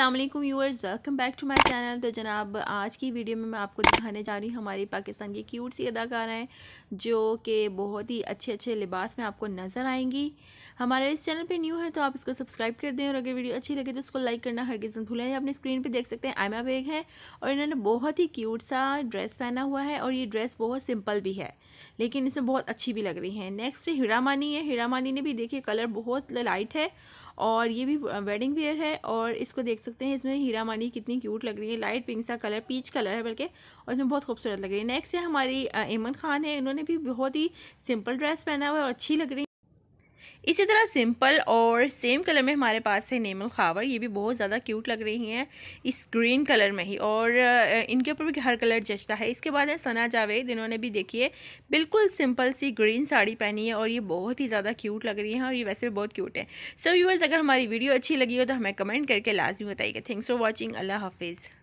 अल्लाम viewers welcome back to my channel तो जनाब आज की वीडियो में मैं आपको दिखाने जा रही हूँ हमारी पाकिस्तान की क्यूट सी अदाकाराएँ जो कि बहुत ही अच्छे अच्छे लिबास में आपको नज़र आएंगी हमारे इस चैनल पे न्यू है तो आप इसको सब्सक्राइब कर दें और अगर वीडियो अच्छी लगे तो उसको लाइक करना हर किसी भूलें अपनी स्क्रीन पर देख सकते हैं आयमा बेग है और इन्होंने बहुत ही क्यूट सा ड्रेस पहना हुआ है और ये ड्रेस बहुत सिंपल भी है लेकिन इसमें बहुत अच्छी भी लग रही है नेक्स्ट हिरामानी है हिरामानी ने भी देखिए कलर बहुत लाइट है और ये भी वेडिंग वेयर है और इसको देख सकते हैं इसमें हीरा मानी कितनी क्यूट लग रही है लाइट पिंक सा कलर पीच कलर है बल्कि और इसमें बहुत खूबसूरत लग रही है नेक्स्ट है हमारी ऐमन खान है इन्होंने भी बहुत ही सिंपल ड्रेस पहना हुआ है और अच्छी लग रही है इसी तरह सिंपल और सेम कलर में हमारे पास है नेमल खावर ये भी बहुत ज़्यादा क्यूट लग रही हैं इस ग्रीन कलर में ही और इनके ऊपर भी हर कलर जचता है इसके बाद है सना जावेद इन्होंने भी देखिए बिल्कुल सिंपल सी ग्रीन साड़ी पहनी है और ये बहुत ही ज़्यादा क्यूट लग रही हैं और ये वैसे भी बहुत क्यूट है सो so, व्यूअर्स अगर हमारी वीडियो अच्छी लगी हो तो हमें कमेंट करके लाजमी बताइएगा थैंक्स फॉर वॉचिंग अल्लाह हाफिज़